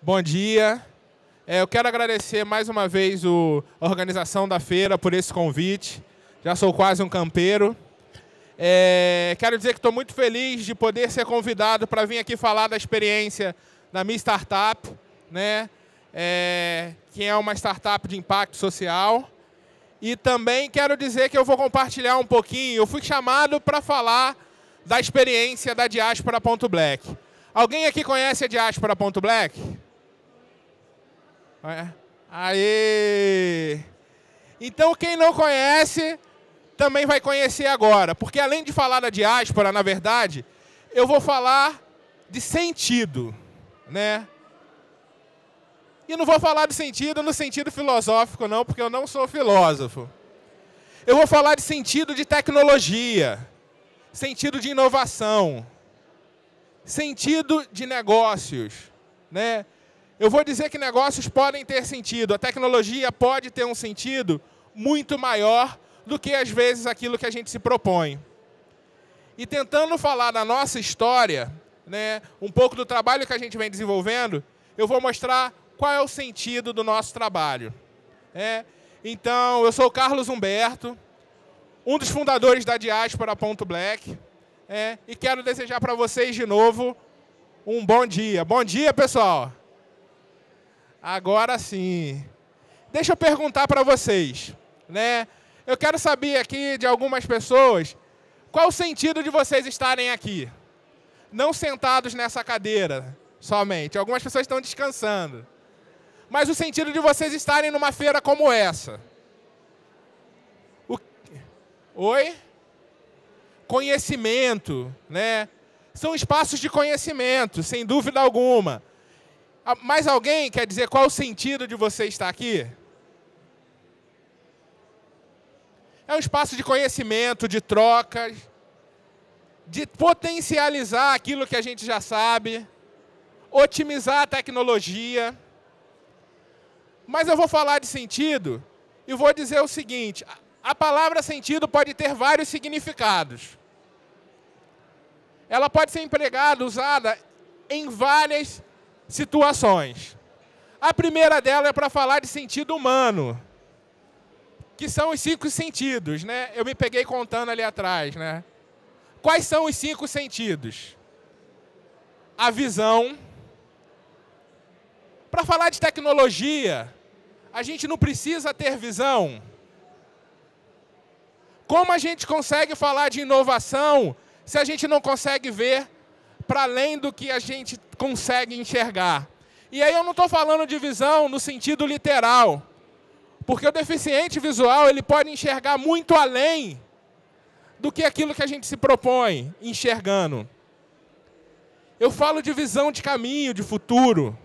Bom dia. É, eu quero agradecer mais uma vez o, a organização da feira por esse convite. Já sou quase um campeiro. É, quero dizer que estou muito feliz de poder ser convidado para vir aqui falar da experiência da minha startup, né? É, que é uma startup de impacto social. E também quero dizer que eu vou compartilhar um pouquinho. Eu fui chamado para falar da experiência da Diaspora.black. Alguém aqui conhece a Diaspora.black? Black? É. Aê! Então, quem não conhece, também vai conhecer agora. Porque além de falar da diáspora, na verdade, eu vou falar de sentido, né? E não vou falar de sentido no sentido filosófico, não, porque eu não sou filósofo. Eu vou falar de sentido de tecnologia, sentido de inovação, sentido de negócios, né? Eu vou dizer que negócios podem ter sentido, a tecnologia pode ter um sentido muito maior do que às vezes aquilo que a gente se propõe. E tentando falar da nossa história, né, um pouco do trabalho que a gente vem desenvolvendo, eu vou mostrar qual é o sentido do nosso trabalho. É, então, eu sou o Carlos Humberto, um dos fundadores da Black, é, e quero desejar para vocês de novo um bom dia. Bom dia, pessoal! Agora sim. Deixa eu perguntar para vocês, né? Eu quero saber aqui de algumas pessoas qual o sentido de vocês estarem aqui. Não sentados nessa cadeira somente. Algumas pessoas estão descansando. Mas o sentido de vocês estarem numa feira como essa. O... Oi? Conhecimento, né? São espaços de conhecimento, sem dúvida alguma. Ah, mais alguém quer dizer qual o sentido de você estar aqui? É um espaço de conhecimento, de trocas, de potencializar aquilo que a gente já sabe, otimizar a tecnologia. Mas eu vou falar de sentido e vou dizer o seguinte: a palavra sentido pode ter vários significados. Ela pode ser empregada, usada em várias situações. A primeira dela é para falar de sentido humano, que são os cinco sentidos, né? Eu me peguei contando ali atrás, né? Quais são os cinco sentidos? A visão. Para falar de tecnologia, a gente não precisa ter visão. Como a gente consegue falar de inovação se a gente não consegue ver para além do que a gente consegue enxergar. E aí eu não estou falando de visão no sentido literal, porque o deficiente visual ele pode enxergar muito além do que aquilo que a gente se propõe enxergando. Eu falo de visão de caminho, de futuro.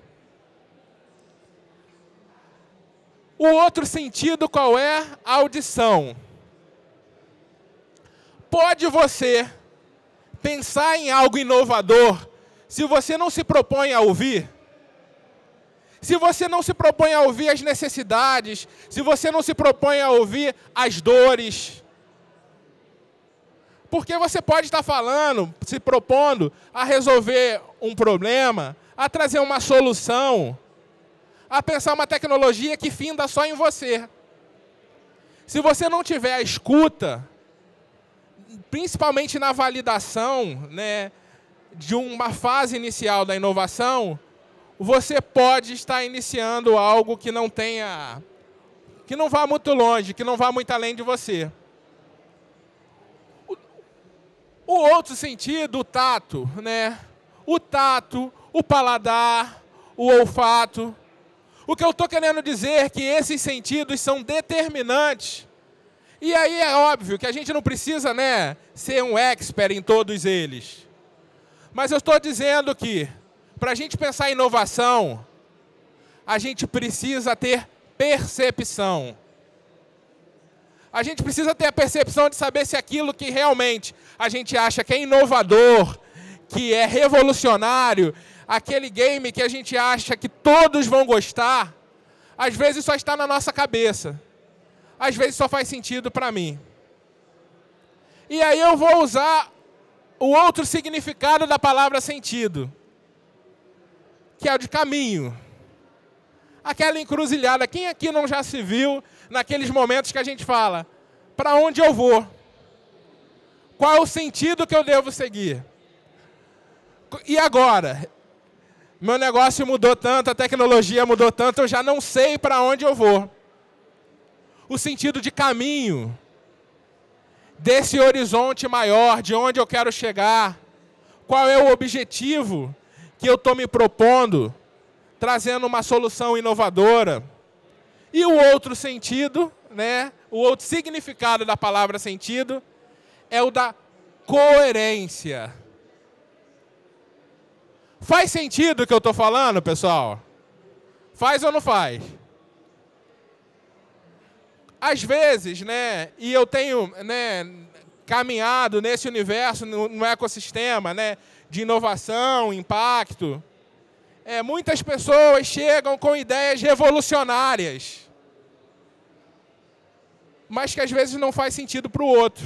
O outro sentido qual é? A audição. Pode você pensar em algo inovador se você não se propõe a ouvir? Se você não se propõe a ouvir as necessidades, se você não se propõe a ouvir as dores. Porque você pode estar falando, se propondo a resolver um problema, a trazer uma solução, a pensar uma tecnologia que finda só em você. Se você não tiver a escuta, principalmente na validação né, de uma fase inicial da inovação, você pode estar iniciando algo que não tenha. que não vá muito longe, que não vá muito além de você. O outro sentido, o tato, né? O tato, o paladar, o olfato. O que eu estou querendo dizer é que esses sentidos são determinantes e aí é óbvio que a gente não precisa né, ser um expert em todos eles. Mas eu estou dizendo que, para a gente pensar em inovação, a gente precisa ter percepção. A gente precisa ter a percepção de saber se aquilo que realmente a gente acha que é inovador, que é revolucionário, aquele game que a gente acha que todos vão gostar, às vezes só está na nossa cabeça às vezes só faz sentido para mim. E aí eu vou usar o outro significado da palavra sentido, que é o de caminho. Aquela encruzilhada, quem aqui não já se viu naqueles momentos que a gente fala: para onde eu vou? Qual é o sentido que eu devo seguir? E agora? Meu negócio mudou tanto, a tecnologia mudou tanto, eu já não sei para onde eu vou o sentido de caminho, desse horizonte maior, de onde eu quero chegar, qual é o objetivo que eu estou me propondo, trazendo uma solução inovadora. E o outro sentido, né, o outro significado da palavra sentido, é o da coerência. Faz sentido o que eu estou falando, pessoal? Faz ou não faz? Às vezes, né, e eu tenho né, caminhado nesse universo, no, no ecossistema né, de inovação, impacto, é, muitas pessoas chegam com ideias revolucionárias, mas que às vezes não faz sentido para o outro.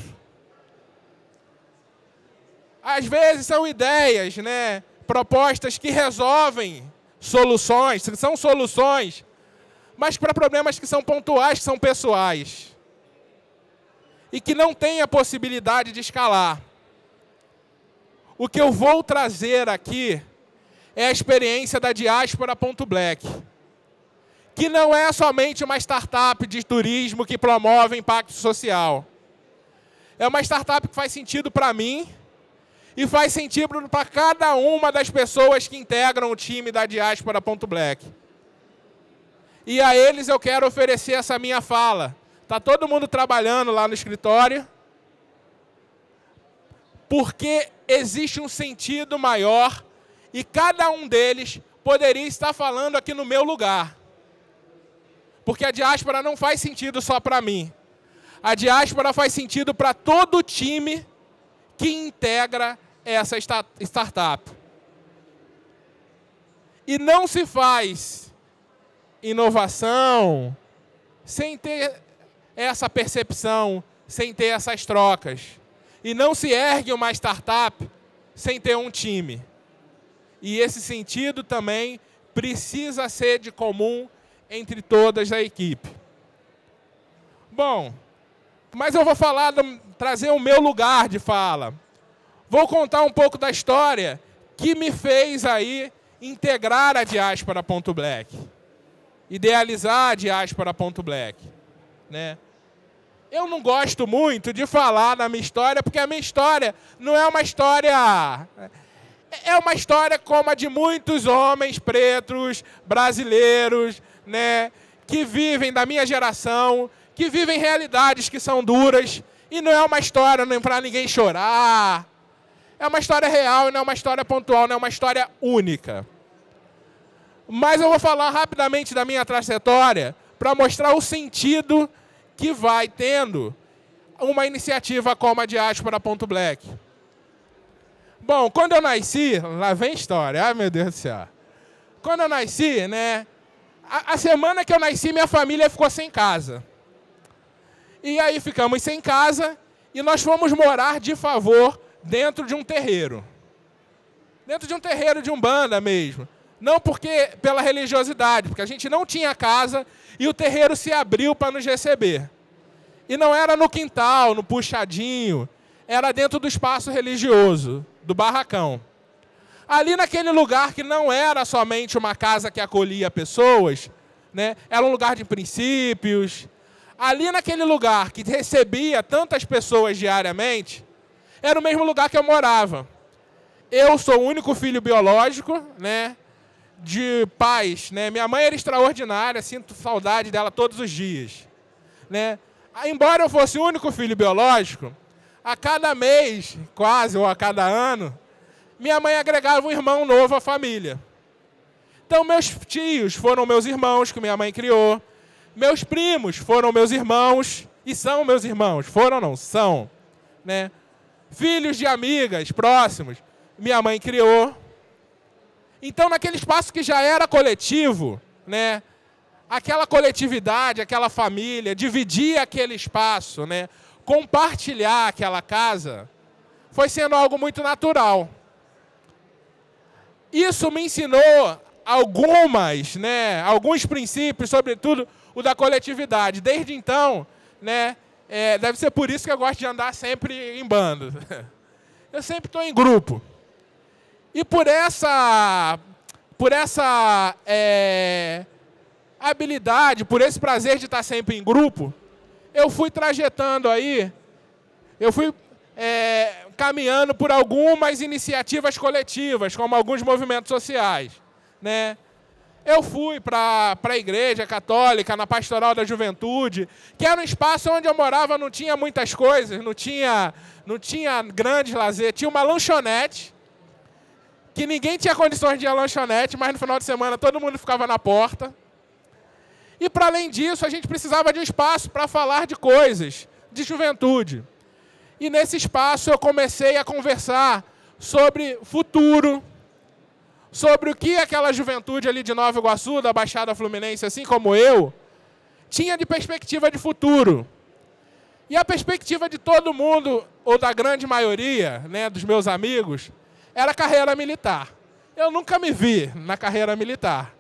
Às vezes são ideias, né, propostas que resolvem soluções, são soluções mas para problemas que são pontuais, que são pessoais. E que não tem a possibilidade de escalar. O que eu vou trazer aqui é a experiência da Black, que não é somente uma startup de turismo que promove impacto social. É uma startup que faz sentido para mim e faz sentido para cada uma das pessoas que integram o time da Black e a eles eu quero oferecer essa minha fala. Está todo mundo trabalhando lá no escritório, porque existe um sentido maior e cada um deles poderia estar falando aqui no meu lugar. Porque a diáspora não faz sentido só para mim. A diáspora faz sentido para todo o time que integra essa startup. E não se faz inovação, sem ter essa percepção, sem ter essas trocas. E não se ergue uma startup sem ter um time. E esse sentido também precisa ser de comum entre todas a equipe. Bom, mas eu vou falar, trazer o meu lugar de fala. Vou contar um pouco da história que me fez aí integrar a diáspora.black idealizar a black, né? Eu não gosto muito de falar da minha história, porque a minha história não é uma história é uma história como a de muitos homens pretos brasileiros, né, que vivem da minha geração, que vivem realidades que são duras e não é uma história nem é para ninguém chorar. É uma história real, não é uma história pontual, não é uma história única. Mas eu vou falar rapidamente da minha trajetória para mostrar o sentido que vai tendo uma iniciativa como a diáspora.black. Bom, quando eu nasci, lá vem história, ai meu Deus do céu. Quando eu nasci, né? A, a semana que eu nasci, minha família ficou sem casa. E aí ficamos sem casa e nós fomos morar de favor dentro de um terreiro. Dentro de um terreiro de umbanda mesmo. Não porque pela religiosidade, porque a gente não tinha casa e o terreiro se abriu para nos receber. E não era no quintal, no puxadinho, era dentro do espaço religioso, do barracão. Ali naquele lugar que não era somente uma casa que acolhia pessoas, né? Era um lugar de princípios. Ali naquele lugar que recebia tantas pessoas diariamente, era o mesmo lugar que eu morava. Eu sou o único filho biológico, né? de pais, né? Minha mãe era extraordinária, sinto saudade dela todos os dias, né? Ah, embora eu fosse o único filho biológico, a cada mês, quase, ou a cada ano, minha mãe agregava um irmão novo à família. Então, meus tios foram meus irmãos que minha mãe criou, meus primos foram meus irmãos e são meus irmãos, foram ou não? São, né? Filhos de amigas próximos, minha mãe criou, então, naquele espaço que já era coletivo, né? Aquela coletividade, aquela família, dividir aquele espaço, né? Compartilhar aquela casa, foi sendo algo muito natural. Isso me ensinou algumas, né? Alguns princípios, sobretudo o da coletividade. Desde então, né? É, deve ser por isso que eu gosto de andar sempre em bando. Eu sempre estou em grupo. E por essa, por essa é, habilidade, por esse prazer de estar sempre em grupo, eu fui trajetando aí, eu fui é, caminhando por algumas iniciativas coletivas, como alguns movimentos sociais. Né? Eu fui para a igreja católica, na pastoral da juventude, que era um espaço onde eu morava, não tinha muitas coisas, não tinha, não tinha grandes lazer, tinha uma lanchonete que ninguém tinha condições de ir à lanchonete, mas no final de semana todo mundo ficava na porta. E para além disso, a gente precisava de um espaço para falar de coisas de juventude. E nesse espaço eu comecei a conversar sobre futuro, sobre o que aquela juventude ali de Nova Iguaçu, da Baixada Fluminense, assim como eu, tinha de perspectiva de futuro. E a perspectiva de todo mundo, ou da grande maioria né, dos meus amigos, era carreira militar. Eu nunca me vi na carreira militar.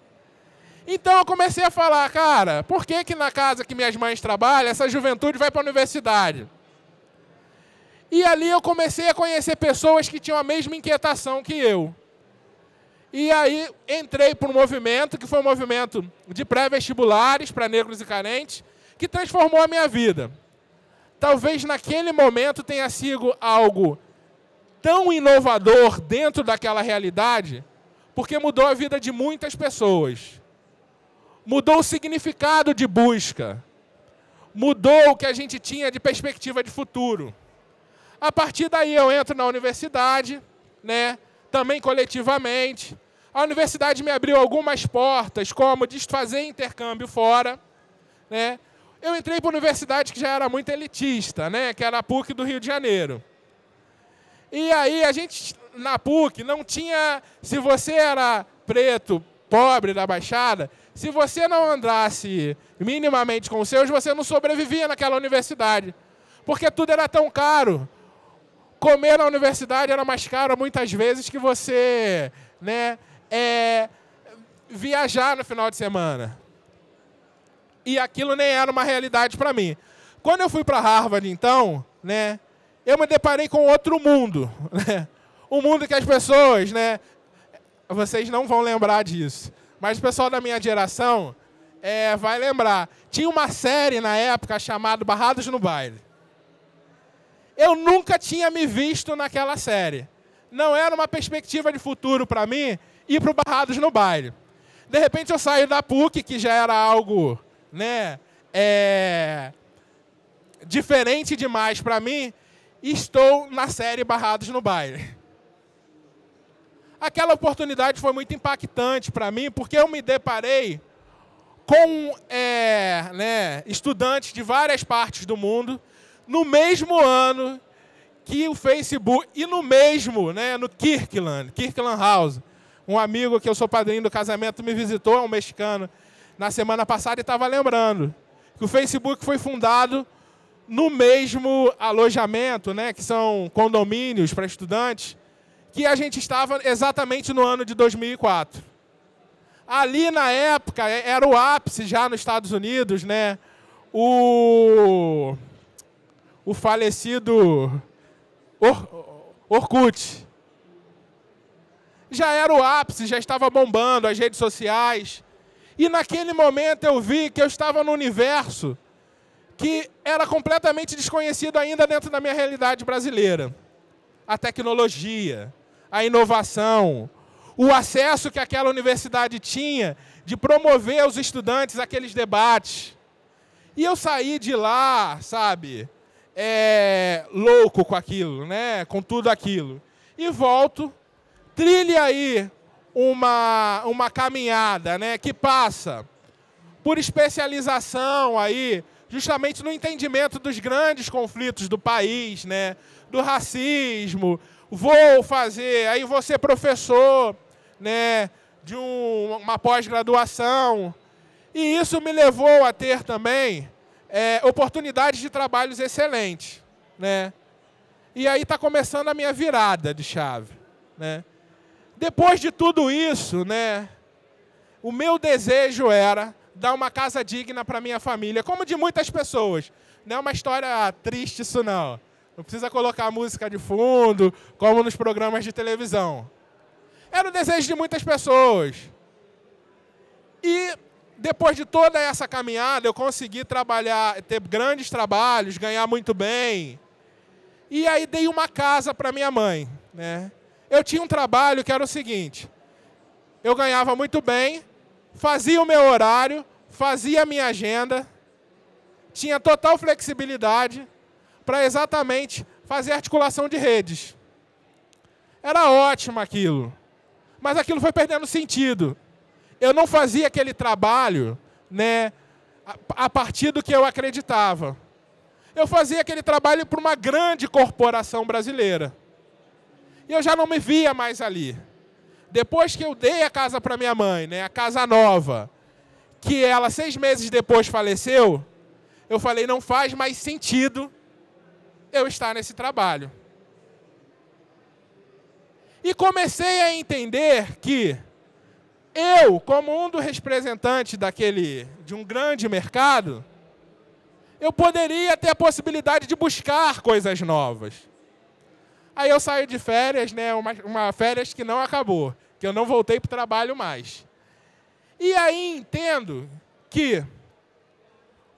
Então eu comecei a falar, cara, por que, que na casa que minhas mães trabalham, essa juventude vai para a universidade? E ali eu comecei a conhecer pessoas que tinham a mesma inquietação que eu. E aí entrei para um movimento que foi um movimento de pré-vestibulares para negros e carentes, que transformou a minha vida. Talvez naquele momento tenha sido algo tão inovador dentro daquela realidade, porque mudou a vida de muitas pessoas. Mudou o significado de busca. Mudou o que a gente tinha de perspectiva de futuro. A partir daí eu entro na universidade, né? Também coletivamente. A universidade me abriu algumas portas, como desfazer intercâmbio fora, né? Eu entrei para uma universidade que já era muito elitista, né? Que era a PUC do Rio de Janeiro. E aí a gente, na PUC, não tinha. Se você era preto, pobre da Baixada, se você não andasse minimamente com os seus, você não sobrevivia naquela universidade. Porque tudo era tão caro. Comer na universidade era mais caro muitas vezes que você né, é, viajar no final de semana. E aquilo nem era uma realidade para mim. Quando eu fui para Harvard, então, né, eu me deparei com outro mundo. Né? Um mundo que as pessoas, né? Vocês não vão lembrar disso. Mas o pessoal da minha geração é, vai lembrar. Tinha uma série na época chamada Barrados no Baile. Eu nunca tinha me visto naquela série. Não era uma perspectiva de futuro para mim ir para o Barrados no Baile. De repente eu saio da PUC, que já era algo, né? É, diferente demais para mim estou na série Barrados no Baile. Aquela oportunidade foi muito impactante para mim, porque eu me deparei com é, né, estudantes de várias partes do mundo, no mesmo ano que o Facebook, e no mesmo, né, no Kirkland, Kirkland House. Um amigo que eu sou padrinho do casamento me visitou, é um mexicano, na semana passada e estava lembrando que o Facebook foi fundado no mesmo alojamento, né, que são condomínios para estudantes, que a gente estava exatamente no ano de 2004. Ali na época é, era o ápice já nos Estados Unidos, né? O o falecido Or, Orkut. Já era o ápice, já estava bombando as redes sociais. E naquele momento eu vi que eu estava no universo que era completamente desconhecido ainda dentro da minha realidade brasileira. A tecnologia, a inovação, o acesso que aquela universidade tinha de promover aos estudantes aqueles debates. E eu saí de lá, sabe, é, louco com aquilo, né, com tudo aquilo. E volto, trilhe aí uma, uma caminhada, né, que passa por especialização aí justamente no entendimento dos grandes conflitos do país, né? do racismo. Vou fazer, aí você ser professor né? de um, uma pós-graduação. E isso me levou a ter também é, oportunidades de trabalhos excelentes. Né? E aí está começando a minha virada de chave. Né? Depois de tudo isso, né, o meu desejo era dar uma casa digna para minha família, como de muitas pessoas. Não é uma história triste isso não. Não precisa colocar música de fundo, como nos programas de televisão. Era o desejo de muitas pessoas. E depois de toda essa caminhada, eu consegui trabalhar, ter grandes trabalhos, ganhar muito bem. E aí dei uma casa para minha mãe, né? Eu tinha um trabalho que era o seguinte: eu ganhava muito bem, fazia o meu horário, fazia a minha agenda, tinha total flexibilidade para exatamente fazer articulação de redes. Era ótimo aquilo, mas aquilo foi perdendo sentido. Eu não fazia aquele trabalho, né, a partir do que eu acreditava. Eu fazia aquele trabalho para uma grande corporação brasileira. E eu já não me via mais ali. Depois que eu dei a casa para minha mãe, né, a casa nova, que ela seis meses depois faleceu, eu falei, não faz mais sentido eu estar nesse trabalho. E comecei a entender que eu, como um dos representantes daquele, de um grande mercado, eu poderia ter a possibilidade de buscar coisas novas. Aí eu saio de férias, né? Uma, uma férias que não acabou que eu não voltei para o trabalho mais. E aí entendo que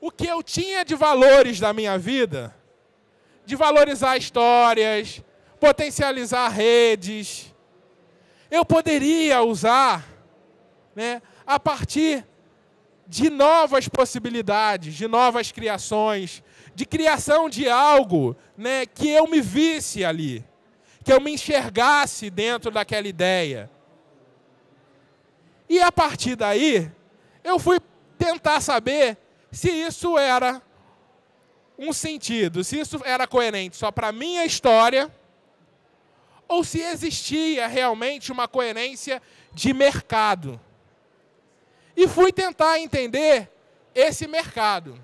o que eu tinha de valores da minha vida, de valorizar histórias, potencializar redes, eu poderia usar né, a partir de novas possibilidades, de novas criações, de criação de algo né, que eu me visse ali, que eu me enxergasse dentro daquela ideia e a partir daí, eu fui tentar saber se isso era um sentido, se isso era coerente só para a minha história, ou se existia realmente uma coerência de mercado. E fui tentar entender esse mercado.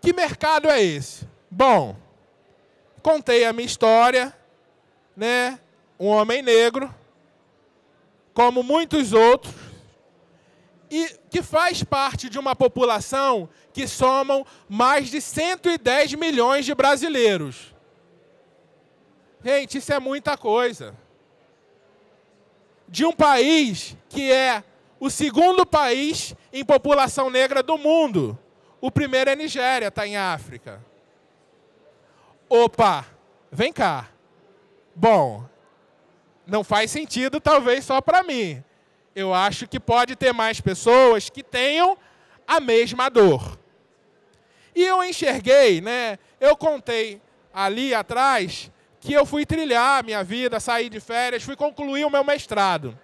Que mercado é esse? Bom, contei a minha história, né? Um homem negro, como muitos outros, e que faz parte de uma população que somam mais de 110 milhões de brasileiros. Gente, isso é muita coisa. De um país que é o segundo país em população negra do mundo. O primeiro é Nigéria, está em África. Opa, vem cá. Bom, não faz sentido, talvez só para mim. Eu acho que pode ter mais pessoas que tenham a mesma dor. E eu enxerguei, né? Eu contei ali atrás que eu fui trilhar a minha vida, saí de férias, fui concluir o meu mestrado.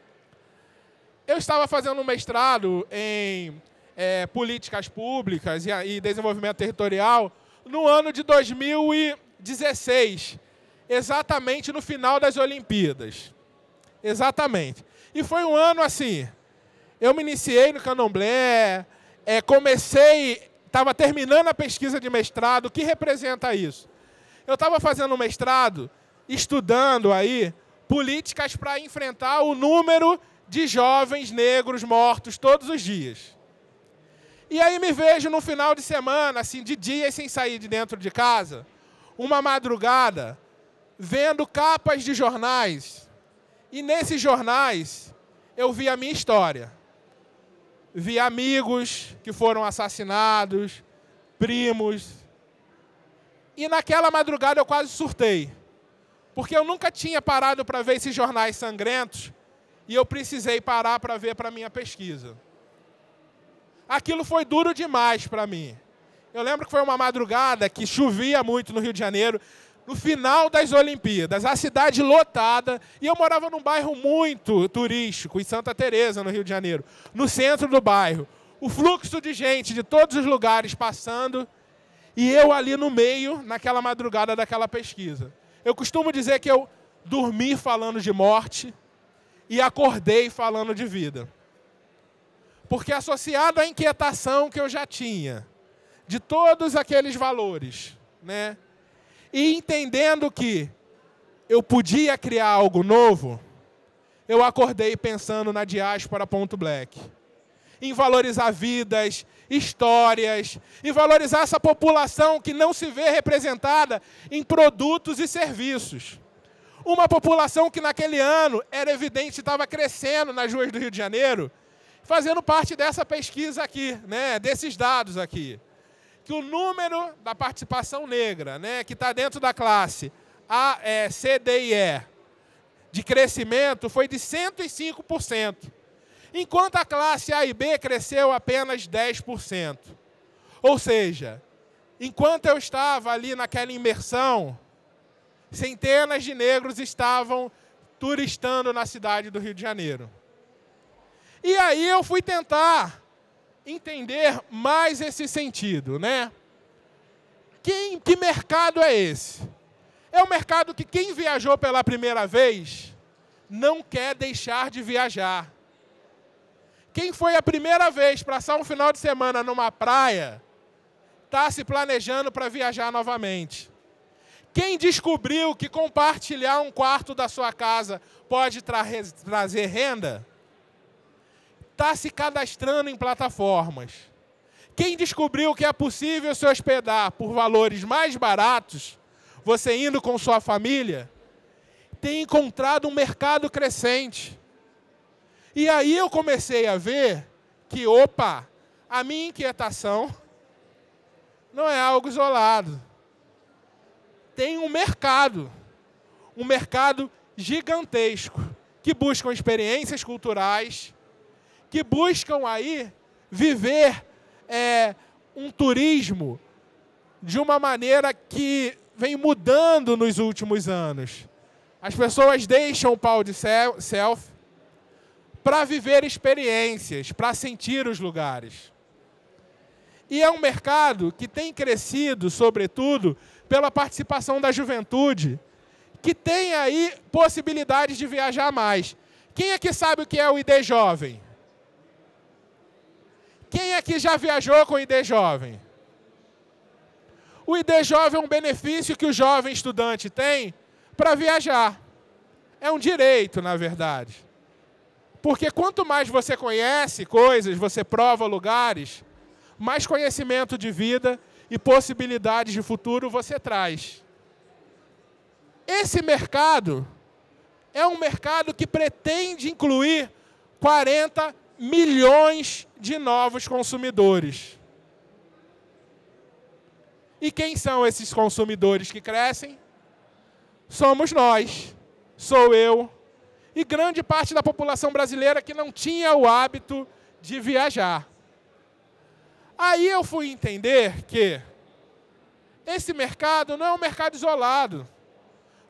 Eu estava fazendo um mestrado em é, políticas públicas e, e desenvolvimento territorial no ano de 2016 exatamente no final das Olimpíadas. Exatamente. E foi um ano assim. Eu me iniciei no candomblé, é, comecei, estava terminando a pesquisa de mestrado. O que representa isso? Eu estava fazendo um mestrado, estudando aí políticas para enfrentar o número de jovens negros mortos todos os dias. E aí me vejo no final de semana, assim, de dias sem sair de dentro de casa, uma madrugada, vendo capas de jornais. E nesses jornais eu vi a minha história. Vi amigos que foram assassinados, primos. E naquela madrugada eu quase surtei. Porque eu nunca tinha parado para ver esses jornais sangrentos e eu precisei parar para ver para minha pesquisa. Aquilo foi duro demais para mim. Eu lembro que foi uma madrugada que chovia muito no Rio de Janeiro, no final das Olimpíadas, a cidade lotada, e eu morava num bairro muito turístico, em Santa Teresa, no Rio de Janeiro, no centro do bairro. O fluxo de gente de todos os lugares passando, e eu ali no meio, naquela madrugada daquela pesquisa. Eu costumo dizer que eu dormi falando de morte e acordei falando de vida. Porque associado à inquietação que eu já tinha de todos aqueles valores, né? E entendendo que eu podia criar algo novo, eu acordei pensando na diáspora.black. Em valorizar vidas, histórias, em valorizar essa população que não se vê representada em produtos e serviços. Uma população que naquele ano era evidente estava crescendo nas ruas do Rio de Janeiro, fazendo parte dessa pesquisa aqui, né, desses dados aqui que o número da participação negra, né, que está dentro da classe A, é, C, D e E, de crescimento foi de 105%, enquanto a classe A e B cresceu apenas 10%. Ou seja, enquanto eu estava ali naquela imersão, centenas de negros estavam turistando na cidade do Rio de Janeiro. E aí eu fui tentar entender mais esse sentido, né? Quem, que mercado é esse? É um mercado que quem viajou pela primeira vez não quer deixar de viajar. Quem foi a primeira vez passar um final de semana numa praia está se planejando para viajar novamente. Quem descobriu que compartilhar um quarto da sua casa pode tra trazer renda está se cadastrando em plataformas. Quem descobriu que é possível se hospedar por valores mais baratos, você indo com sua família, tem encontrado um mercado crescente. E aí eu comecei a ver que, opa, a minha inquietação não é algo isolado. Tem um mercado, um mercado gigantesco, que buscam experiências culturais, que buscam aí viver é, um turismo de uma maneira que vem mudando nos últimos anos. As pessoas deixam o pau de self para viver experiências, para sentir os lugares. E é um mercado que tem crescido, sobretudo, pela participação da juventude, que tem aí possibilidades de viajar mais. Quem é que sabe o que é o ID Jovem? Quem aqui é já viajou com o ID Jovem? O ID Jovem é um benefício que o jovem estudante tem para viajar. É um direito, na verdade. Porque quanto mais você conhece coisas, você prova lugares, mais conhecimento de vida e possibilidades de futuro você traz. Esse mercado é um mercado que pretende incluir 40 milhões de novos consumidores. E quem são esses consumidores que crescem? Somos nós, sou eu e grande parte da população brasileira que não tinha o hábito de viajar. Aí eu fui entender que esse mercado não é um mercado isolado.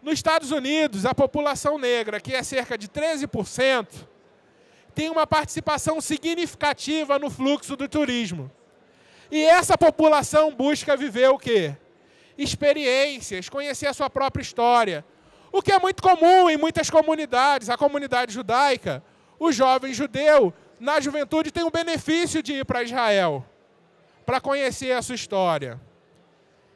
Nos Estados Unidos, a população negra, que é cerca de 13%, tem uma participação significativa no fluxo do turismo. E essa população busca viver o quê? Experiências, conhecer a sua própria história. O que é muito comum em muitas comunidades, a comunidade judaica, o jovem judeu, na juventude, tem o benefício de ir para Israel para conhecer a sua história.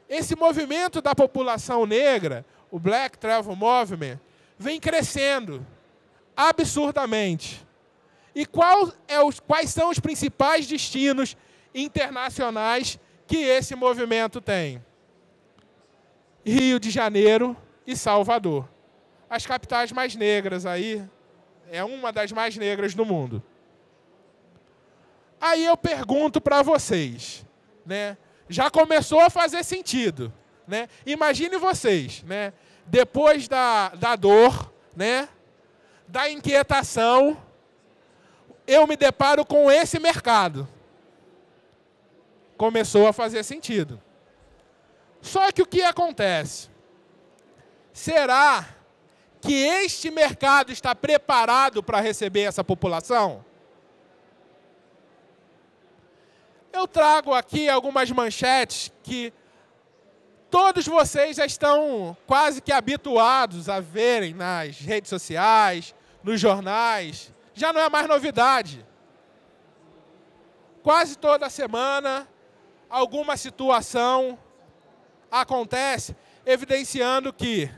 Esse movimento da população negra, o Black Travel Movement, vem crescendo absurdamente. E é os, quais são os principais destinos internacionais que esse movimento tem? Rio de Janeiro e Salvador. As capitais mais negras aí, é uma das mais negras do mundo. Aí eu pergunto para vocês, né? Já começou a fazer sentido, né? Imagine vocês, né? Depois da, da dor, né? Da inquietação, eu me deparo com esse mercado. Começou a fazer sentido. Só que o que acontece? Será que este mercado está preparado para receber essa população? Eu trago aqui algumas manchetes que todos vocês já estão quase que habituados a verem nas redes sociais, nos jornais já não é mais novidade. Quase toda semana, alguma situação acontece, evidenciando que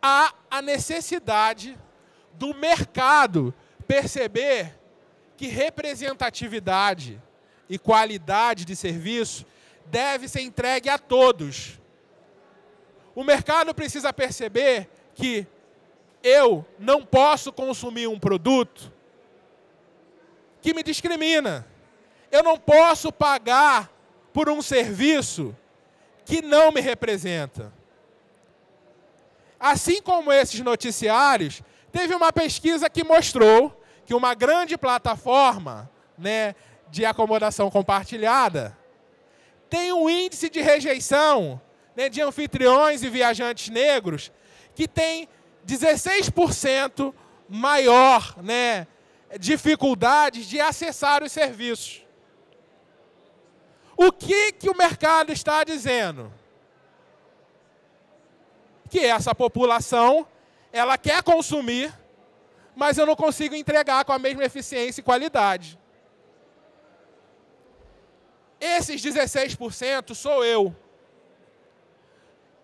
há a necessidade do mercado perceber que representatividade e qualidade de serviço deve ser entregue a todos. O mercado precisa perceber que eu não posso consumir um produto que me discrimina. Eu não posso pagar por um serviço que não me representa. Assim como esses noticiários, teve uma pesquisa que mostrou que uma grande plataforma né, de acomodação compartilhada tem um índice de rejeição né, de anfitriões e viajantes negros que tem 16% maior né, dificuldades de acessar os serviços. O que, que o mercado está dizendo? Que essa população, ela quer consumir, mas eu não consigo entregar com a mesma eficiência e qualidade. Esses 16% sou eu.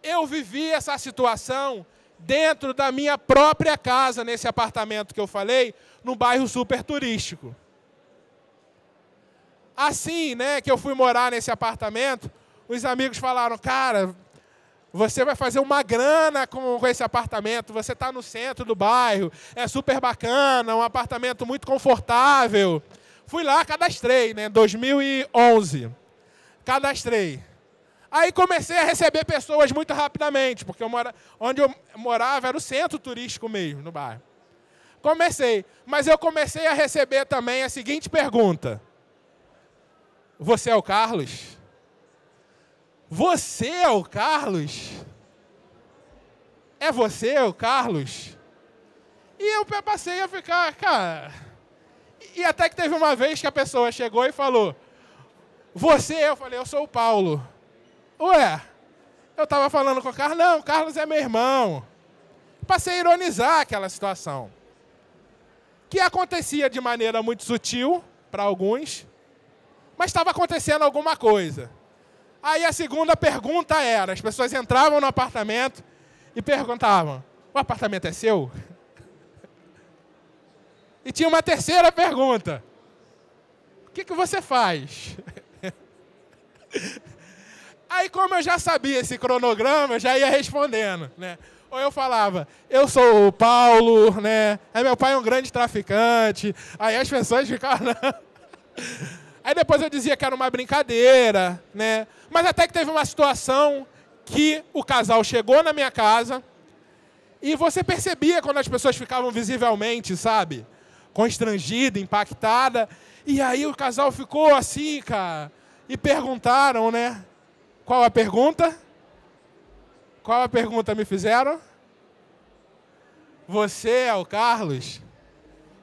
Eu vivi essa situação dentro da minha própria casa, nesse apartamento que eu falei, num bairro super turístico. Assim, né, que eu fui morar nesse apartamento, os amigos falaram: "Cara, você vai fazer uma grana com, com esse apartamento. Você está no centro do bairro, é super bacana, um apartamento muito confortável. Fui lá, cadastrei, né? 2011. Cadastrei. Aí comecei a receber pessoas muito rapidamente, porque eu mora, onde eu morava era o centro turístico mesmo, no bairro. Comecei, mas eu comecei a receber também a seguinte pergunta: Você é o Carlos? Você é o Carlos? É você o Carlos? E eu passei a ficar, cara. E até que teve uma vez que a pessoa chegou e falou: Você, eu falei, eu sou o Paulo. Ué, eu estava falando com o Carlos, não, o Carlos é meu irmão. Passei a ironizar aquela situação. Que acontecia de maneira muito sutil para alguns, mas estava acontecendo alguma coisa. Aí a segunda pergunta era: as pessoas entravam no apartamento e perguntavam: o apartamento é seu? E tinha uma terceira pergunta: o que, que você faz? Aí, como eu já sabia esse cronograma, eu já ia respondendo, né? Ou eu falava, eu sou o Paulo, né? Aí é, meu pai é um grande traficante. Aí as pessoas ficavam. Aí depois eu dizia que era uma brincadeira, né? Mas até que teve uma situação que o casal chegou na minha casa e você percebia quando as pessoas ficavam visivelmente, sabe? Constrangida, impactada. E aí o casal ficou assim, cara. E perguntaram, né? Qual a pergunta? Qual a pergunta me fizeram? Você é o Carlos?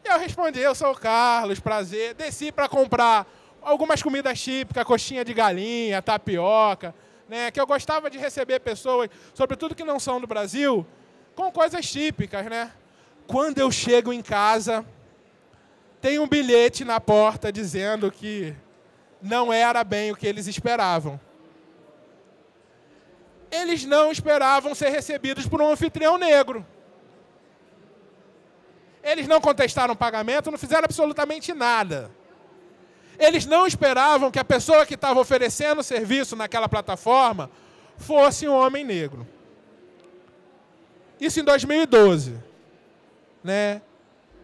Eu respondi, eu sou o Carlos, prazer. Desci para comprar algumas comidas típicas, coxinha de galinha, tapioca, né? Que eu gostava de receber pessoas, sobretudo que não são do Brasil, com coisas típicas, né? Quando eu chego em casa, tem um bilhete na porta dizendo que não era bem o que eles esperavam eles não esperavam ser recebidos por um anfitrião negro. Eles não contestaram o pagamento, não fizeram absolutamente nada. Eles não esperavam que a pessoa que estava oferecendo o serviço naquela plataforma fosse um homem negro. Isso em 2012. Né?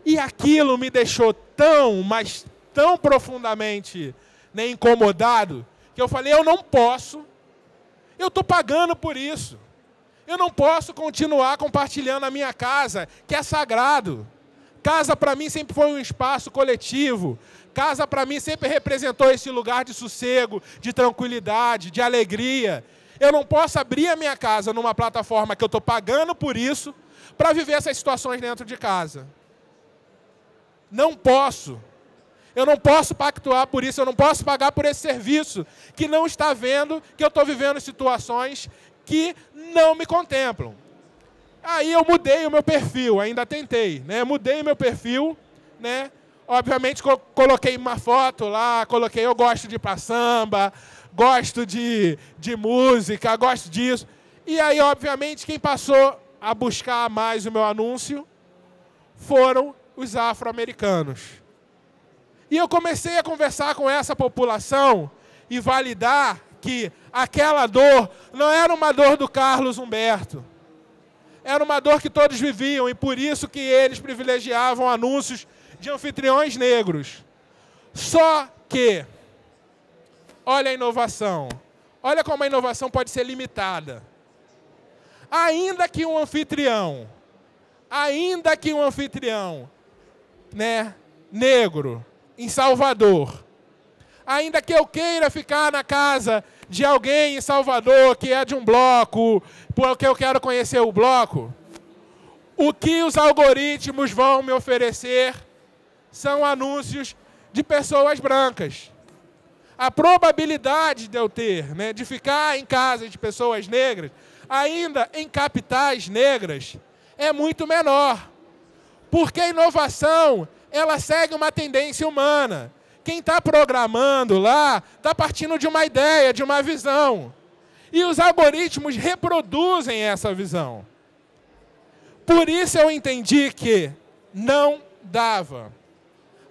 E aquilo me deixou tão, mas tão profundamente né, incomodado, que eu falei: eu não posso eu estou pagando por isso. Eu não posso continuar compartilhando a minha casa, que é sagrado. Casa para mim sempre foi um espaço coletivo. Casa para mim sempre representou esse lugar de sossego, de tranquilidade, de alegria. Eu não posso abrir a minha casa numa plataforma que eu estou pagando por isso para viver essas situações dentro de casa. Não posso. Eu não posso pactuar por isso, eu não posso pagar por esse serviço que não está vendo que eu estou vivendo situações que não me contemplam. Aí eu mudei o meu perfil, ainda tentei, né? Mudei meu perfil, né? Obviamente coloquei uma foto lá, coloquei eu gosto de ir pra samba, gosto de, de música, gosto disso. E aí, obviamente, quem passou a buscar mais o meu anúncio foram os afro-americanos. E eu comecei a conversar com essa população e validar que aquela dor não era uma dor do Carlos Humberto. Era uma dor que todos viviam e por isso que eles privilegiavam anúncios de anfitriões negros. Só que, olha a inovação. Olha como a inovação pode ser limitada. Ainda que um anfitrião, ainda que um anfitrião, né, negro, em Salvador. Ainda que eu queira ficar na casa de alguém em Salvador que é de um bloco, porque eu quero conhecer o bloco, o que os algoritmos vão me oferecer são anúncios de pessoas brancas. A probabilidade de eu ter, né, de ficar em casa de pessoas negras, ainda em capitais negras, é muito menor. Porque a inovação ela segue uma tendência humana. Quem está programando lá está partindo de uma ideia, de uma visão. E os algoritmos reproduzem essa visão. Por isso eu entendi que não dava.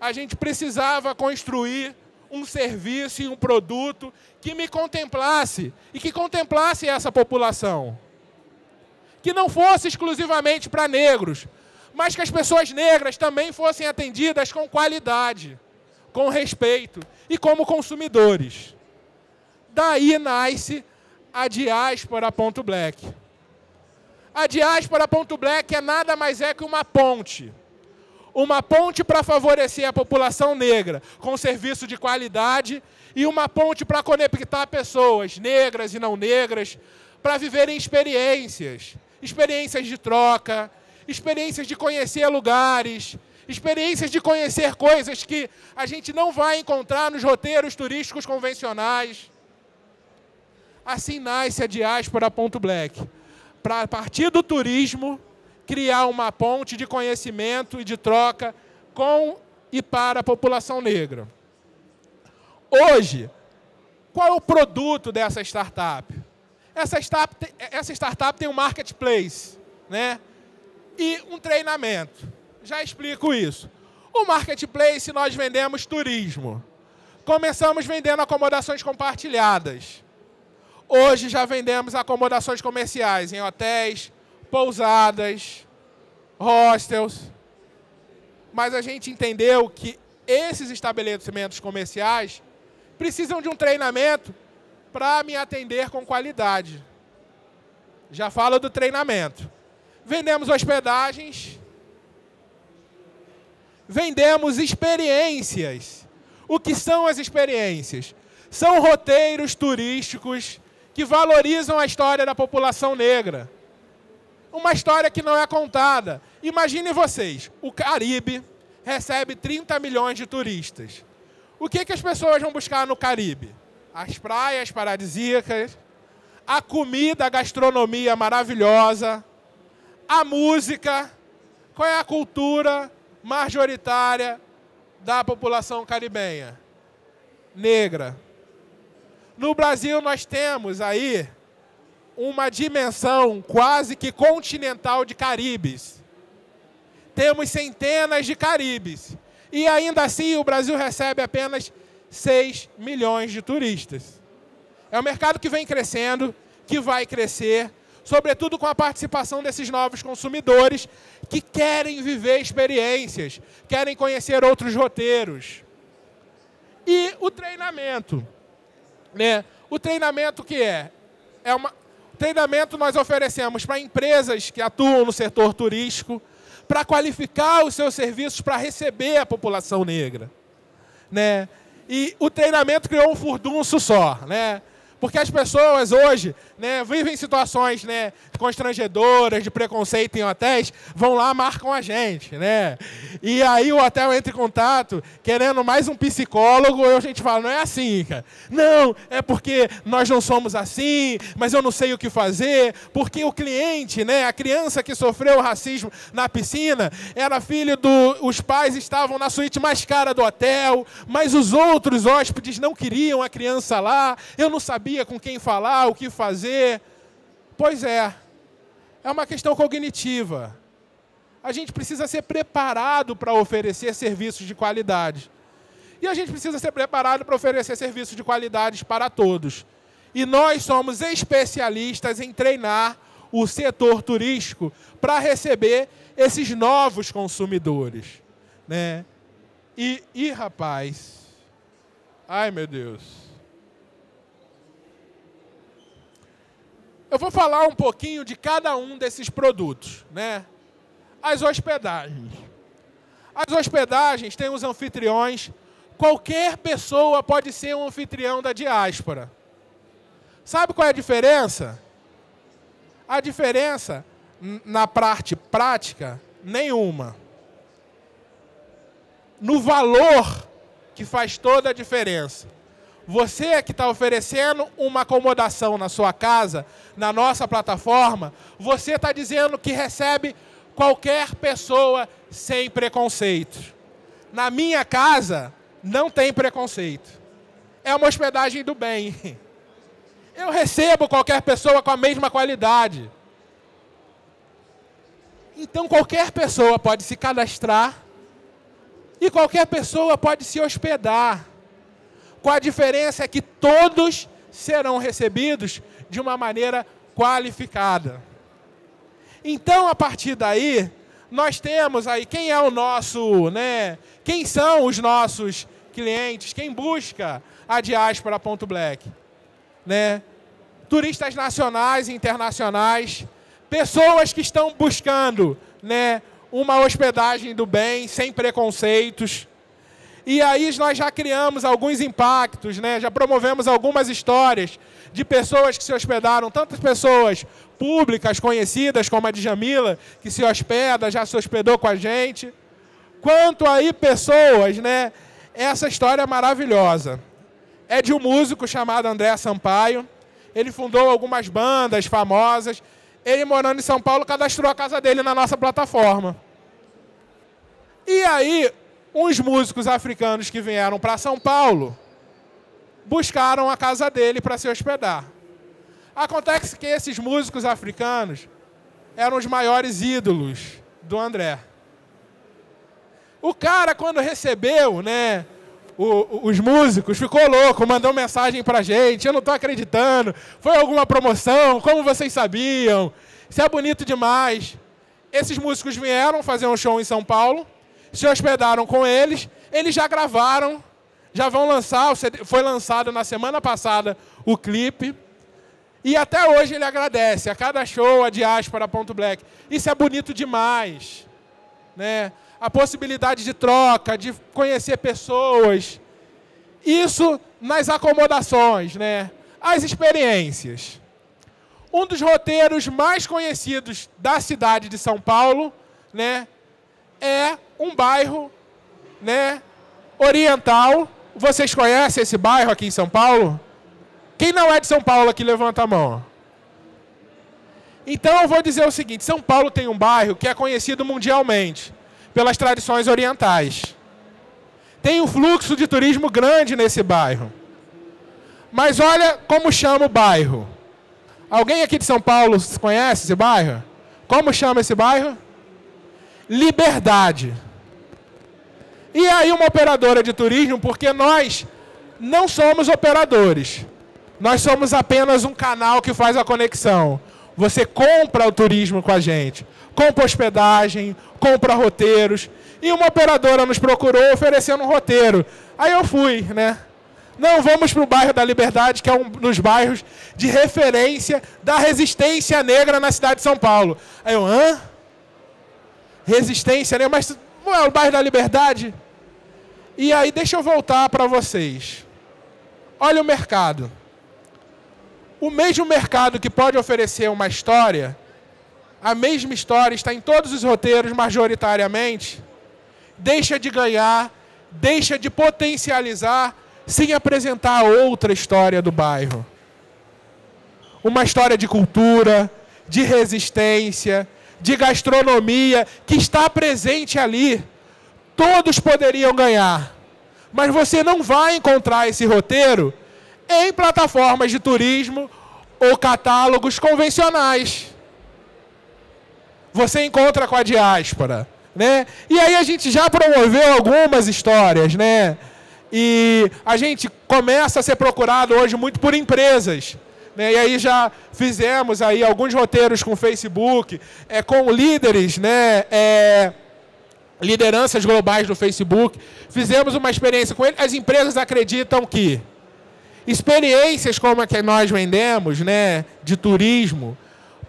A gente precisava construir um serviço e um produto que me contemplasse e que contemplasse essa população. Que não fosse exclusivamente para negros, mas que as pessoas negras também fossem atendidas com qualidade, com respeito e como consumidores. Daí nasce a Black. A Black é nada mais é que uma ponte. Uma ponte para favorecer a população negra com serviço de qualidade e uma ponte para conectar pessoas negras e não negras para viverem experiências, experiências de troca, experiências de conhecer lugares, experiências de conhecer coisas que a gente não vai encontrar nos roteiros turísticos convencionais. Assim nasce a diáspora.black, para a partir do turismo criar uma ponte de conhecimento e de troca com e para a população negra. Hoje, qual é o produto dessa startup? Essa startup, essa startup tem um marketplace, né? e um treinamento. Já explico isso. O marketplace nós vendemos turismo. Começamos vendendo acomodações compartilhadas. Hoje já vendemos acomodações comerciais em hotéis, pousadas, hostels. Mas a gente entendeu que esses estabelecimentos comerciais precisam de um treinamento para me atender com qualidade. Já falo do treinamento vendemos hospedagens, vendemos experiências. O que são as experiências? São roteiros turísticos que valorizam a história da população negra. Uma história que não é contada. Imaginem vocês, o Caribe recebe 30 milhões de turistas. O que, que as pessoas vão buscar no Caribe? As praias paradisíacas, a comida, a gastronomia maravilhosa, a música, qual é a cultura majoritária da população caribenha? Negra. No Brasil, nós temos aí uma dimensão quase que continental de Caribes. Temos centenas de Caribes. E ainda assim, o Brasil recebe apenas 6 milhões de turistas. É um mercado que vem crescendo, que vai crescer sobretudo com a participação desses novos consumidores que querem viver experiências, querem conhecer outros roteiros. E o treinamento, né? O treinamento que é? É uma treinamento nós oferecemos para empresas que atuam no setor turístico, para qualificar os seus serviços para receber a população negra, né? E o treinamento criou um furdunço só, né? Porque as pessoas hoje né, vivem situações né, constrangedoras de preconceito em hotéis, vão lá, marcam a gente, né? E aí o hotel entra em contato querendo mais um psicólogo, e a gente fala, não é assim, cara. Não, é porque nós não somos assim, mas eu não sei o que fazer, porque o cliente, né, a criança que sofreu racismo na piscina, era filho do os pais estavam na suíte mais cara do hotel, mas os outros hóspedes não queriam a criança lá. Eu não sabia com quem falar, o que fazer. Pois é, é uma questão cognitiva. A gente precisa ser preparado para oferecer serviços de qualidade. E a gente precisa ser preparado para oferecer serviços de qualidade para todos. E nós somos especialistas em treinar o setor turístico para receber esses novos consumidores. Né? E, e, rapaz, ai meu Deus. Eu vou falar um pouquinho de cada um desses produtos, né? As hospedagens. As hospedagens têm os anfitriões. Qualquer pessoa pode ser um anfitrião da diáspora. Sabe qual é a diferença? A diferença na parte prática, nenhuma. No valor que faz toda a diferença. Você é que está oferecendo uma acomodação na sua casa, na nossa plataforma, você está dizendo que recebe qualquer pessoa sem preconceito. Na minha casa, não tem preconceito. É uma hospedagem do bem. Eu recebo qualquer pessoa com a mesma qualidade. Então, qualquer pessoa pode se cadastrar e qualquer pessoa pode se hospedar com a diferença é que todos serão recebidos de uma maneira qualificada. Então, a partir daí, nós temos aí quem é o nosso, né? Quem são os nossos clientes? Quem busca a diáspora ponto black, né? Turistas nacionais e internacionais, pessoas que estão buscando, né, uma hospedagem do bem, sem preconceitos, e aí nós já criamos alguns impactos, né? já promovemos algumas histórias de pessoas que se hospedaram, tantas pessoas públicas, conhecidas, como a Djamila, que se hospeda, já se hospedou com a gente, quanto aí pessoas, né? Essa história é maravilhosa. É de um músico chamado André Sampaio. Ele fundou algumas bandas famosas. Ele, morando em São Paulo, cadastrou a casa dele na nossa plataforma. E aí, uns músicos africanos que vieram para São Paulo buscaram a casa dele para se hospedar. Acontece que esses músicos africanos eram os maiores ídolos do André. O cara, quando recebeu né, o, os músicos, ficou louco, mandou mensagem para gente. Eu não estou acreditando. Foi alguma promoção? Como vocês sabiam? Isso é bonito demais. Esses músicos vieram fazer um show em São Paulo se hospedaram com eles, eles já gravaram, já vão lançar, foi lançado na semana passada o clipe. E até hoje ele agradece a cada show, a diáspora, ponto black. Isso é bonito demais. Né? A possibilidade de troca, de conhecer pessoas. Isso nas acomodações, né? As experiências. Um dos roteiros mais conhecidos da cidade de São Paulo, né, é um bairro, né, oriental. Vocês conhecem esse bairro aqui em São Paulo? Quem não é de São Paulo aqui levanta a mão. Então eu vou dizer o seguinte: São Paulo tem um bairro que é conhecido mundialmente pelas tradições orientais. Tem um fluxo de turismo grande nesse bairro. Mas olha como chama o bairro. Alguém aqui de São Paulo conhece esse bairro? Como chama esse bairro? liberdade. E aí uma operadora de turismo, porque nós não somos operadores. Nós somos apenas um canal que faz a conexão. Você compra o turismo com a gente, compra hospedagem, compra roteiros. E uma operadora nos procurou oferecendo um roteiro. Aí eu fui, né? Não, vamos para o bairro da Liberdade, que é um dos bairros de referência da resistência negra na cidade de São Paulo. Aí eu, hã? Resistência, né? Mas não é o bairro da Liberdade? E aí, deixa eu voltar para vocês. Olha o mercado. O mesmo mercado que pode oferecer uma história, a mesma história está em todos os roteiros, majoritariamente, deixa de ganhar, deixa de potencializar, sem apresentar outra história do bairro. Uma história de cultura, de resistência, de gastronomia que está presente ali, todos poderiam ganhar. Mas você não vai encontrar esse roteiro em plataformas de turismo ou catálogos convencionais. Você encontra com a diáspora, né? E aí a gente já promoveu algumas histórias, né? E a gente começa a ser procurado hoje muito por empresas né? E aí já fizemos aí alguns roteiros com Facebook, é, com líderes, né? É, lideranças globais do Facebook. Fizemos uma experiência com ele. As empresas acreditam que experiências como a que nós vendemos, né, de turismo,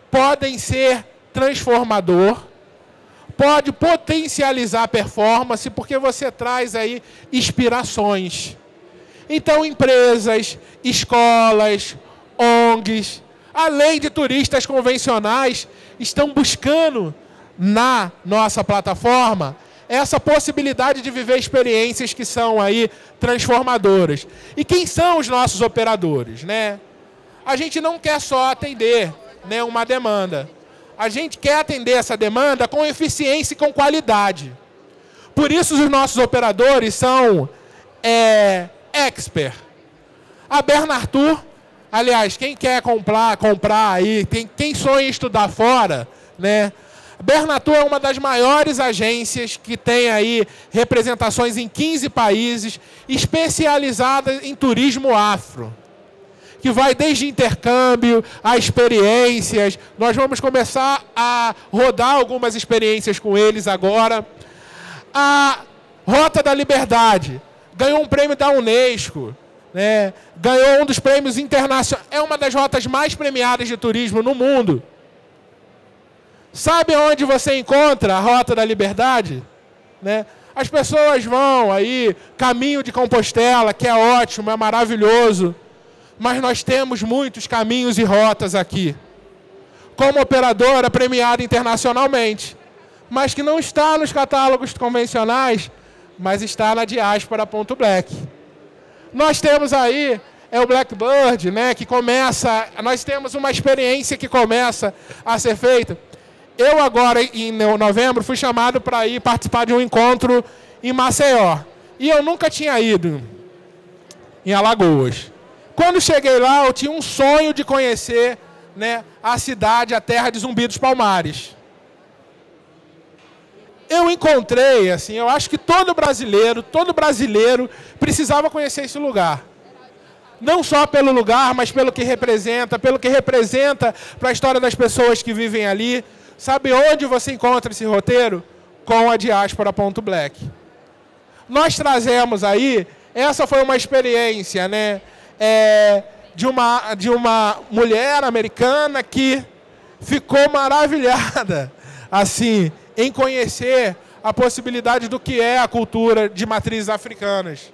podem ser transformador, pode potencializar a performance, porque você traz aí inspirações. Então, empresas, escolas, ONGs, além de turistas convencionais, estão buscando na nossa plataforma essa possibilidade de viver experiências que são aí transformadoras. E quem são os nossos operadores, né? A gente não quer só atender né, uma demanda. A gente quer atender essa demanda com eficiência e com qualidade. Por isso os nossos operadores são é, expert. A Bernartur Aliás, quem quer comprar, comprar aí, tem, quem sonha em estudar fora, né? Bernatô é uma das maiores agências que tem aí representações em 15 países, especializada em turismo afro que vai desde intercâmbio a experiências. Nós vamos começar a rodar algumas experiências com eles agora. A Rota da Liberdade ganhou um prêmio da Unesco né? ganhou um dos prêmios internacionais, é uma das rotas mais premiadas de turismo no mundo. Sabe onde você encontra a Rota da Liberdade? Né? As pessoas vão aí, caminho de Compostela, que é ótimo, é maravilhoso, mas nós temos muitos caminhos e rotas aqui. Como operadora premiada internacionalmente, mas que não está nos catálogos convencionais, mas está na diáspora.black. Nós temos aí é o Blackbird, né, que começa, nós temos uma experiência que começa a ser feita. Eu agora, em novembro, fui chamado para ir participar de um encontro em Maceió. E eu nunca tinha ido em Alagoas. Quando cheguei lá, eu tinha um sonho de conhecer né, a cidade, a terra de Zumbi dos Palmares eu encontrei, assim, eu acho que todo brasileiro, todo brasileiro precisava conhecer esse lugar. Não só pelo lugar, mas pelo que representa, pelo que representa para a história das pessoas que vivem ali. Sabe onde você encontra esse roteiro? Com a diáspora.black. Nós trazemos aí, essa foi uma experiência, né? É, de, uma, de uma mulher americana que ficou maravilhada. Assim, em conhecer a possibilidade do que é a cultura de matrizes africanas.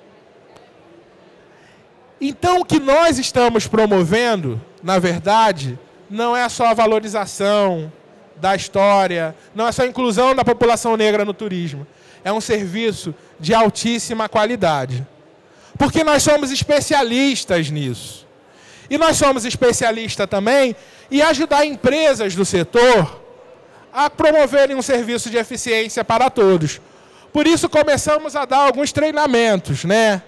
Então, o que nós estamos promovendo, na verdade, não é só a valorização da história, não é só a inclusão da população negra no turismo. É um serviço de altíssima qualidade. Porque nós somos especialistas nisso. E nós somos especialistas também em ajudar empresas do setor a promoverem um serviço de eficiência para todos. Por isso começamos a dar alguns treinamentos, né?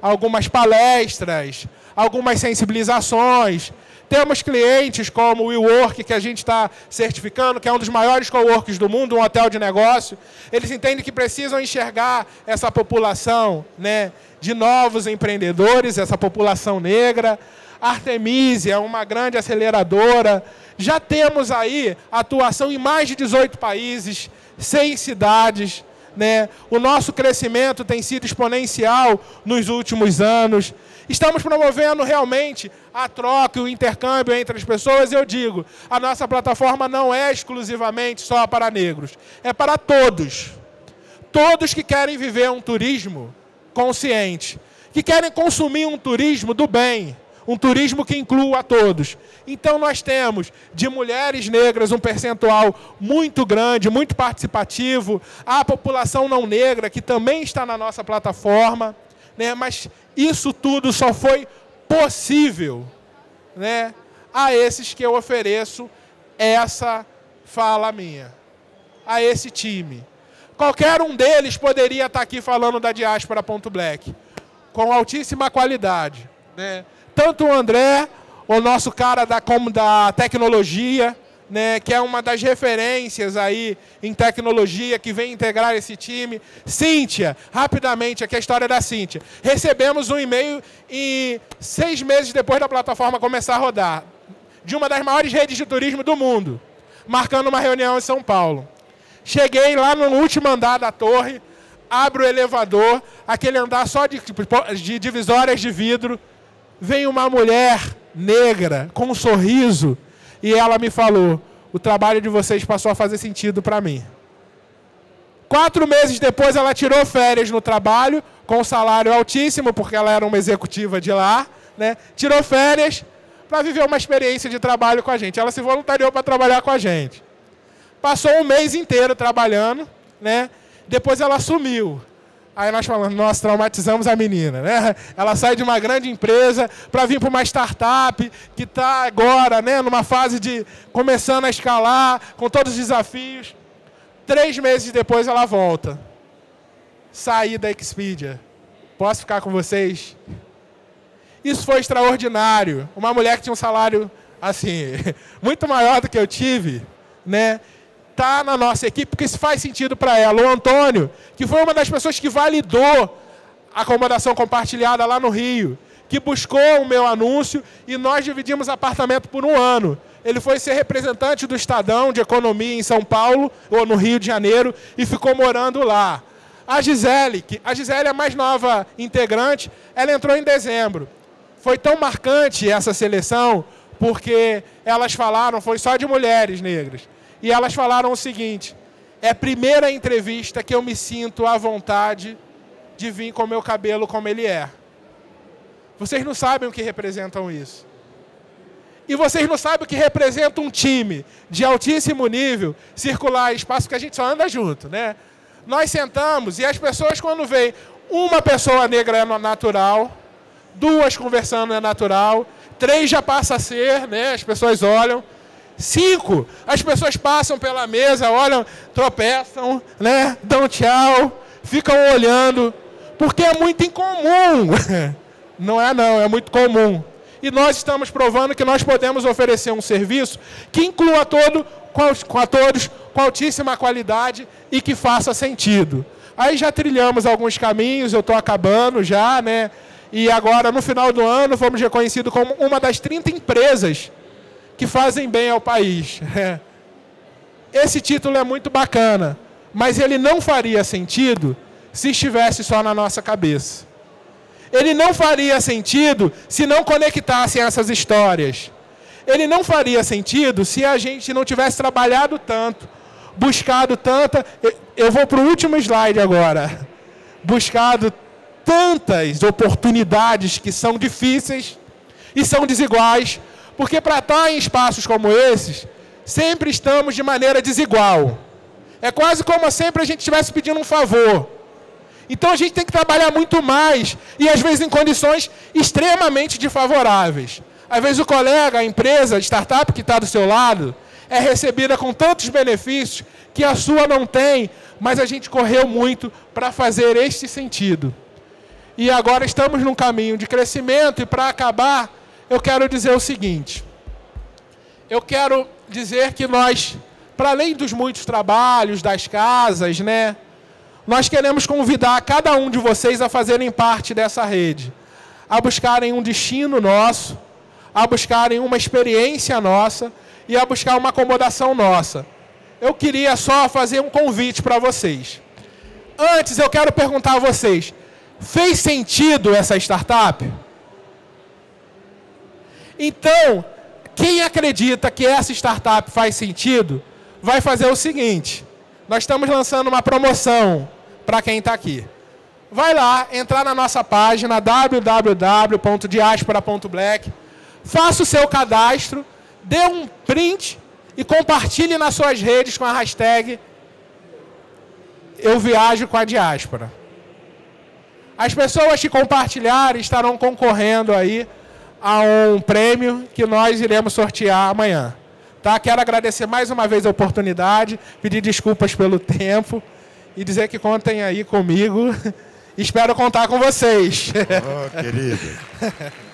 Algumas palestras, algumas sensibilizações. Temos clientes como o WeWork, que a gente está certificando, que é um dos maiores coworks do mundo, um hotel de negócio. Eles entendem que precisam enxergar essa população né, de novos empreendedores, essa população negra, Artemisia, é uma grande aceleradora. Já temos aí atuação em mais de 18 países, 100 cidades. Né? O nosso crescimento tem sido exponencial nos últimos anos. Estamos promovendo realmente a troca e o intercâmbio entre as pessoas. Eu digo, a nossa plataforma não é exclusivamente só para negros, é para todos. Todos que querem viver um turismo consciente, que querem consumir um turismo do bem um turismo que inclua a todos. Então nós temos de mulheres negras um percentual muito grande, muito participativo, a população não negra que também está na nossa plataforma, né? Mas isso tudo só foi possível, né? A esses que eu ofereço essa fala minha, a esse time. Qualquer um deles poderia estar aqui falando da diáspora.black, com altíssima qualidade. Né? tanto o André, o nosso cara da, como da tecnologia, né, que é uma das referências aí em tecnologia, que vem integrar esse time. Cíntia, rapidamente, aqui é a história da Cíntia. Recebemos um e-mail e seis meses depois da plataforma começar a rodar, de uma das maiores redes de turismo do mundo, marcando uma reunião em São Paulo. Cheguei lá no último andar da torre, abro o elevador, aquele andar só de, tipo, de divisórias de vidro, Vem uma mulher negra com um sorriso e ela me falou: o trabalho de vocês passou a fazer sentido para mim. Quatro meses depois, ela tirou férias no trabalho, com um salário altíssimo, porque ela era uma executiva de lá, né? Tirou férias para viver uma experiência de trabalho com a gente. Ela se voluntariou para trabalhar com a gente. Passou um mês inteiro trabalhando, né? Depois ela sumiu. Aí nós falamos, nós traumatizamos a menina, né? Ela sai de uma grande empresa para vir para uma startup que está agora, né, numa fase de começando a escalar, com todos os desafios. Três meses depois ela volta. Saí da Expedia. Posso ficar com vocês? Isso foi extraordinário. Uma mulher que tinha um salário, assim, muito maior do que eu tive, né? está na nossa equipe porque isso faz sentido para ela. O Antônio, que foi uma das pessoas que validou a acomodação compartilhada lá no Rio, que buscou o meu anúncio e nós dividimos apartamento por um ano. Ele foi ser representante do Estadão de Economia em São Paulo, ou no Rio de Janeiro, e ficou morando lá. A Gisele, que a Gisele é a mais nova integrante, ela entrou em dezembro. Foi tão marcante essa seleção, porque elas falaram, foi só de mulheres negras e elas falaram o seguinte: é a primeira entrevista que eu me sinto à vontade de vir com o meu cabelo como ele é. Vocês não sabem o que representam isso. E vocês não sabem o que representa um time de altíssimo nível circular espaço que a gente só anda junto, né? Nós sentamos e as pessoas quando veem uma pessoa negra é natural, duas conversando é natural, três já passa a ser, né? As pessoas olham, Cinco, as pessoas passam pela mesa, olham, tropeçam, né? dão tchau, ficam olhando, porque é muito incomum. Não é não, é muito comum. E nós estamos provando que nós podemos oferecer um serviço que inclua todo, com a todos com altíssima qualidade e que faça sentido. Aí já trilhamos alguns caminhos, eu estou acabando já, né? E agora, no final do ano, fomos reconhecidos como uma das 30 empresas que fazem bem ao país. Esse título é muito bacana, mas ele não faria sentido se estivesse só na nossa cabeça. Ele não faria sentido se não conectassem essas histórias. Ele não faria sentido se a gente não tivesse trabalhado tanto, buscado tanta. Eu vou para o último slide agora. Buscado tantas oportunidades que são difíceis e são desiguais porque para estar em espaços como esses, sempre estamos de maneira desigual. É quase como sempre a gente estivesse pedindo um favor. Então a gente tem que trabalhar muito mais e às vezes em condições extremamente desfavoráveis. Às vezes o colega, a empresa, a startup que está do seu lado é recebida com tantos benefícios que a sua não tem, mas a gente correu muito para fazer este sentido. E agora estamos num caminho de crescimento e para acabar eu quero dizer o seguinte. Eu quero dizer que nós, para além dos muitos trabalhos, das casas, né? Nós queremos convidar cada um de vocês a fazerem parte dessa rede, a buscarem um destino nosso, a buscarem uma experiência nossa e a buscar uma acomodação nossa. Eu queria só fazer um convite para vocês. Antes, eu quero perguntar a vocês: fez sentido essa startup? Então, quem acredita que essa startup faz sentido, vai fazer o seguinte: nós estamos lançando uma promoção para quem está aqui. Vai lá, entrar na nossa página www.diaspora.black, faça o seu cadastro, dê um print e compartilhe nas suas redes com a hashtag Eu Viajo com a Diáspora. As pessoas que compartilharem estarão concorrendo aí a um prêmio que nós iremos sortear amanhã. Tá? Quero agradecer mais uma vez a oportunidade, pedir desculpas pelo tempo e dizer que contem aí comigo. Espero contar com vocês. Oh, querido.